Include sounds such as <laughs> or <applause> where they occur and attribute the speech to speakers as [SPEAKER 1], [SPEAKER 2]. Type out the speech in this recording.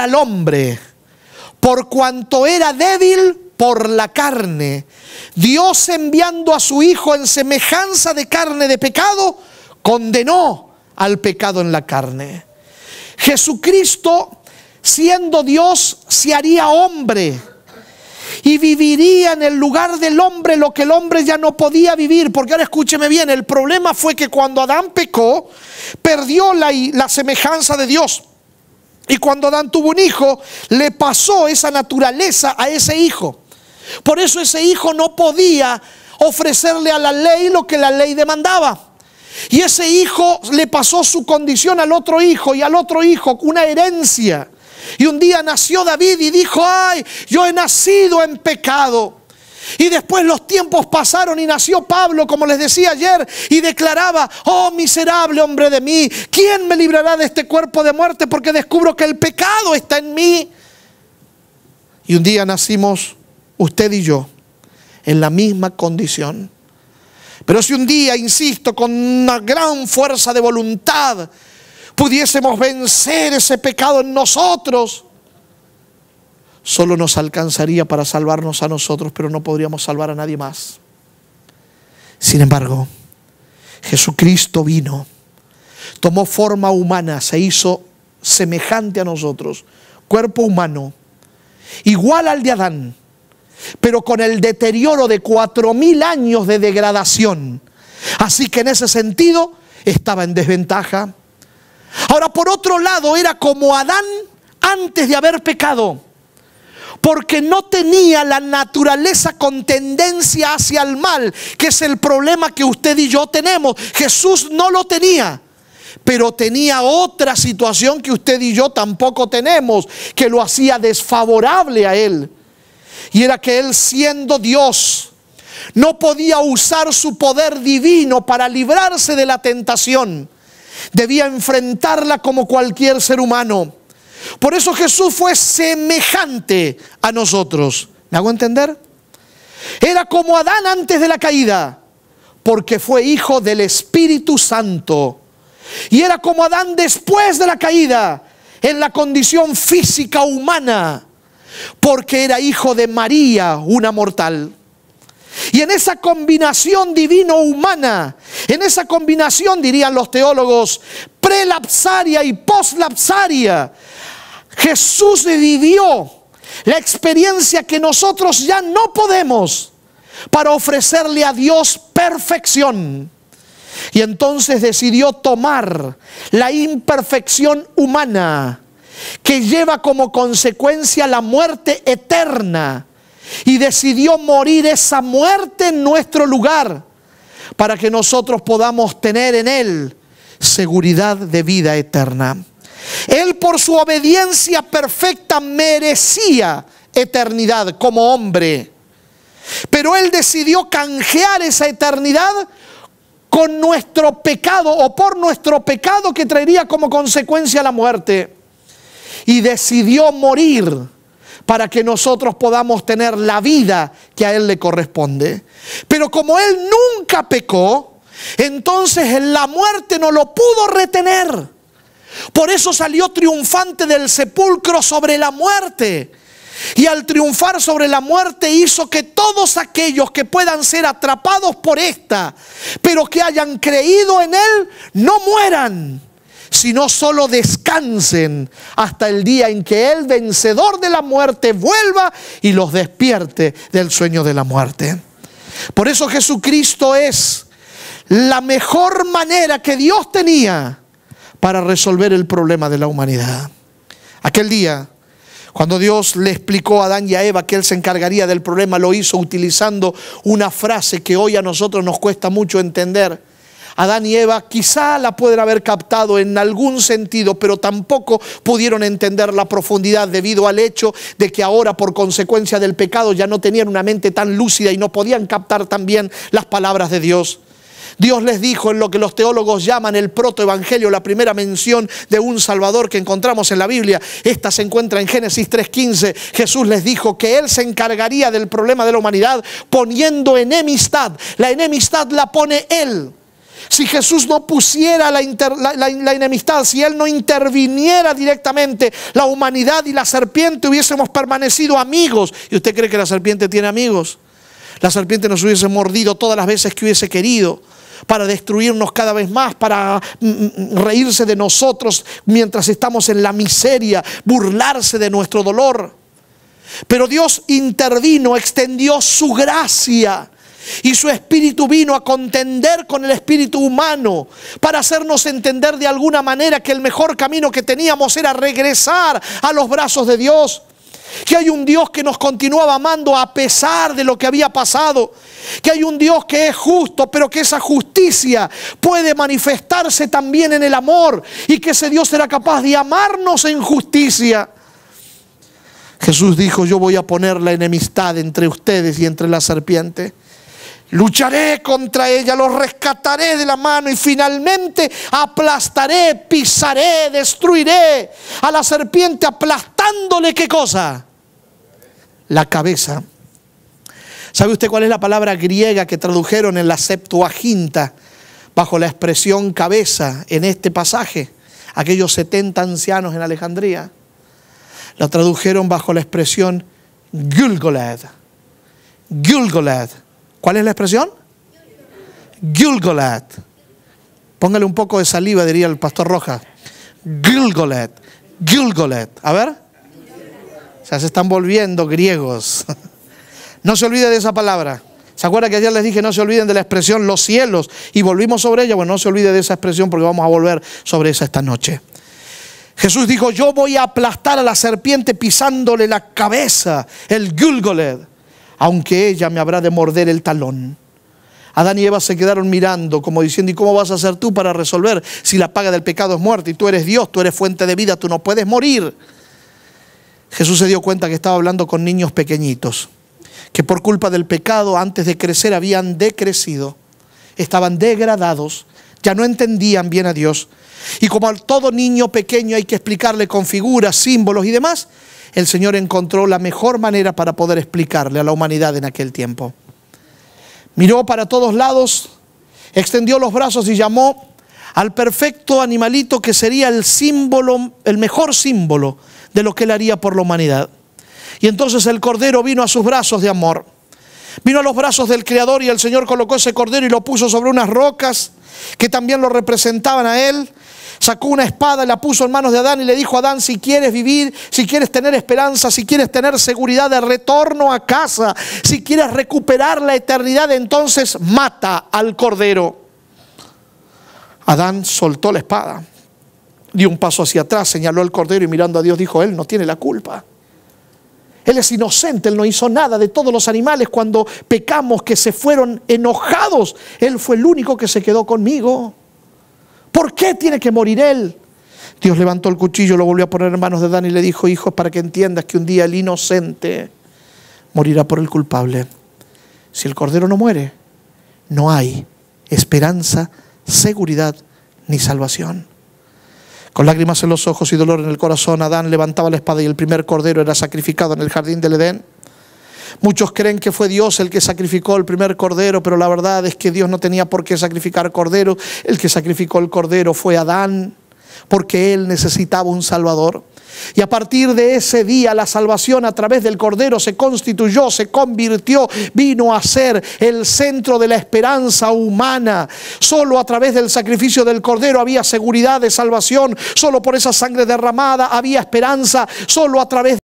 [SPEAKER 1] al hombre, por cuanto era débil por la carne, Dios enviando a su Hijo en semejanza de carne de pecado, condenó al pecado en la carne. Jesucristo, siendo Dios, se haría hombre y viviría en el lugar del hombre lo que el hombre ya no podía vivir. Porque ahora escúcheme bien, el problema fue que cuando Adán pecó, perdió la semejanza de Dios. Y cuando Adán tuvo un hijo, le pasó esa naturaleza a ese hijo. Por eso ese hijo no podía ofrecerle a la ley lo que la ley demandaba. Y ese hijo le pasó su condición al otro hijo y al otro hijo, una herencia. Y un día nació David y dijo, ay, yo he nacido en pecado. Y después los tiempos pasaron y nació Pablo, como les decía ayer, y declaraba, oh miserable hombre de mí, ¿quién me librará de este cuerpo de muerte? Porque descubro que el pecado está en mí. Y un día nacimos usted y yo en la misma condición. Pero si un día, insisto, con una gran fuerza de voluntad, pudiésemos vencer ese pecado en nosotros, solo nos alcanzaría para salvarnos a nosotros, pero no podríamos salvar a nadie más. Sin embargo, Jesucristo vino, tomó forma humana, se hizo semejante a nosotros, cuerpo humano, igual al de Adán, pero con el deterioro de cuatro mil años de degradación. Así que en ese sentido estaba en desventaja. Ahora, por otro lado, era como Adán antes de haber pecado porque no tenía la naturaleza con tendencia hacia el mal, que es el problema que usted y yo tenemos. Jesús no lo tenía pero tenía otra situación que usted y yo tampoco tenemos, que lo hacía desfavorable a él. Y era que él siendo Dios, no podía usar su poder divino para librarse de la tentación. Debía enfrentarla como cualquier ser humano. Por eso Jesús fue semejante a nosotros. ¿Me hago entender? Era como Adán antes de la caída, porque fue hijo del Espíritu Santo. Y era como Adán después de la caída, en la condición física humana, porque era hijo de María, una mortal. Y en esa combinación divino-humana, en esa combinación, dirían los teólogos, prelapsaria y postlapsaria. Jesús vivió la experiencia que nosotros ya no podemos para ofrecerle a Dios perfección. Y entonces decidió tomar la imperfección humana que lleva como consecuencia la muerte eterna. Y decidió morir esa muerte en nuestro lugar para que nosotros podamos tener en Él seguridad de vida eterna. Él por su obediencia perfecta merecía eternidad como hombre. Pero Él decidió canjear esa eternidad con nuestro pecado o por nuestro pecado que traería como consecuencia la muerte. Y decidió morir para que nosotros podamos tener la vida que a Él le corresponde. Pero como Él nunca pecó, entonces la muerte no lo pudo retener. Por eso salió triunfante del sepulcro sobre la muerte. Y al triunfar sobre la muerte hizo que todos aquellos que puedan ser atrapados por esta, pero que hayan creído en Él, no mueran, sino solo descansen hasta el día en que el vencedor de la muerte vuelva y los despierte del sueño de la muerte. Por eso Jesucristo es la mejor manera que Dios tenía para resolver el problema de la humanidad. Aquel día, cuando Dios le explicó a Adán y a Eva que Él se encargaría del problema, lo hizo utilizando una frase que hoy a nosotros nos cuesta mucho entender. Adán y Eva quizá la pueden haber captado en algún sentido, pero tampoco pudieron entender la profundidad debido al hecho de que ahora por consecuencia del pecado ya no tenían una mente tan lúcida y no podían captar tan bien las palabras de Dios. Dios les dijo en lo que los teólogos llaman el protoevangelio, la primera mención de un Salvador que encontramos en la Biblia. Esta se encuentra en Génesis 3.15. Jesús les dijo que Él se encargaría del problema de la humanidad poniendo enemistad. La enemistad la pone Él. Si Jesús no pusiera la, la, enemistad, si Él no interviniera directamente, la humanidad y la serpiente hubiésemos permanecido amigos. ¿Y usted cree que la serpiente tiene amigos? La serpiente nos hubiese mordido todas las veces que hubiese querido para destruirnos cada vez más, para mm, mm, mm, reírse de nosotros mientras estamos en la miseria, burlarse de nuestro dolor. Pero Dios intervino, extendió su gracia y su espíritu vino a contender con el espíritu humano para hacernos entender de alguna manera que el mejor camino que teníamos era regresar a los brazos de Dios que hay un Dios que nos continuaba amando a pesar de lo que había pasado, que hay un Dios que es justo, pero que esa justicia puede manifestarse también en el amor y que ese Dios será capaz de amarnos en justicia. Jesús dijo, yo voy a poner la enemistad entre ustedes y entre la serpiente. Lucharé contra ella, lo rescataré de la mano y finalmente aplastaré, pisaré, destruiré a la serpiente aplastándole qué cosa? la cabeza. ¿Sabe usted cuál es la palabra griega que tradujeron en la Septuaginta bajo la expresión cabeza en este pasaje? Aquellos 70 ancianos en Alejandría la tradujeron bajo la expresión Gulgolad. ¿Cuál es la expresión? Gulgolad. Póngale un poco de saliva, diría el pastor roja. Gulgolet, gulgolet. A ver. O sea, se están volviendo griegos. <laughs> No se olvide de esa palabra. ¿Se acuerda que ayer les dije no se olviden de la expresión los cielos? Y volvimos sobre ella. Bueno, no se olvide de esa expresión porque vamos a volver sobre esa esta noche. Jesús dijo, yo voy a aplastar a la serpiente pisándole la cabeza, el Gulgoled, aunque ella me habrá de morder el talón. Adán y Eva se quedaron mirando como diciendo, ¿y cómo vas a hacer tú para resolver si la paga del pecado es muerte? Y tú eres Dios, tú eres fuente de vida, tú no puedes morir. Jesús se dio cuenta que estaba hablando con niños pequeñitos, que por culpa del pecado antes de crecer habían decrecido, estaban degradados, ya no entendían bien a Dios. Y como a todo niño pequeño hay que explicarle con figuras, símbolos y demás, el Señor encontró la mejor manera para poder explicarle a la humanidad en aquel tiempo. Miró para todos lados, extendió los brazos y llamó al perfecto animalito que sería el símbolo, el mejor símbolo de lo que él haría por la humanidad. Y entonces el cordero vino a sus brazos de amor. Vino a los brazos del Creador y el Señor colocó ese cordero y lo puso sobre unas rocas que también lo representaban a él. Sacó una espada, la puso en manos de Adán y le dijo a Adán, si quieres vivir, si quieres tener esperanza, si quieres tener seguridad de retorno a casa, si quieres recuperar la eternidad, entonces mata al cordero. Adán soltó la espada, dio un paso hacia atrás, señaló al cordero y mirando a Dios dijo, Él no tiene la culpa. Él es inocente, Él no hizo nada de todos los animales cuando pecamos que se fueron enojados. Él fue el único que se quedó conmigo. ¿Por qué tiene que morir Él? Dios levantó el cuchillo, lo volvió a poner en manos de Adán y le dijo, hijo, para que entiendas que un día el inocente morirá por el culpable. Si el cordero no muere, no hay esperanza seguridad ni salvación. Con lágrimas en los ojos y dolor en el corazón, Adán levantaba la espada y el primer cordero era sacrificado en el jardín del Edén. Muchos creen que fue Dios el que sacrificó el primer cordero, pero la verdad es que Dios no tenía por qué sacrificar cordero. El que sacrificó el cordero fue Adán porque él necesitaba un Salvador. Y a partir de ese día la salvación a través del Cordero se constituyó, se convirtió, vino a ser el centro de la esperanza humana. Solo a través del sacrificio del Cordero había seguridad de salvación, solo por esa sangre derramada había esperanza, solo a través